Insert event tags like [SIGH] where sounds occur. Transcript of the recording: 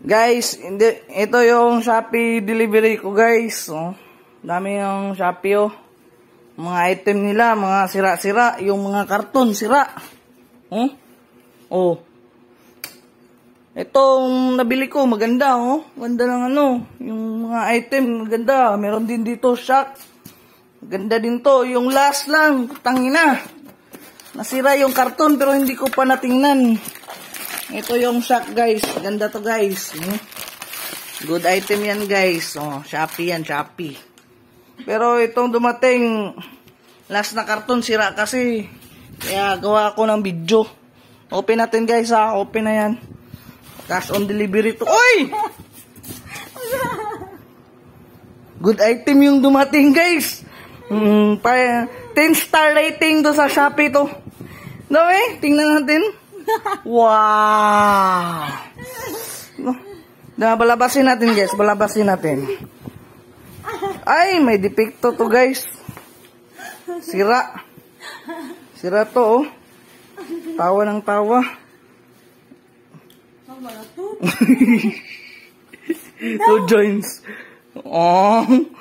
Guys, hindi, ito yung Shopee delivery ko guys. Oh. Dami yung Shopee oh. Mga item nila, mga sira-sira. Yung mga karton, sira. Oh. oh. Itong nabili ko, maganda oh. Ganda lang ano. Yung mga item, maganda. Meron din dito, shock. Maganda din to. Yung last lang, tangina. Nasira yung karton pero hindi ko pa natingnan. Ito yung shock guys. Ganda to guys. Hmm? Good item yan guys. Oh, Shopee yan, Shopee. Pero itong dumating last na karton sira kasi. Kaya gawa ako ng video. Open natin guys ha. Open na yan. Cash on delivery to. Uy! Good item yung dumating guys. Mm, 10 star rating do sa Shopee to. No Dami, tingnan natin wow! Na, balabasin natin guys, balabasin natin. Ay, may depekto to guys. Sira. Sira to oh. Tawa ng tawa. [LAUGHS] Two joints. Oh.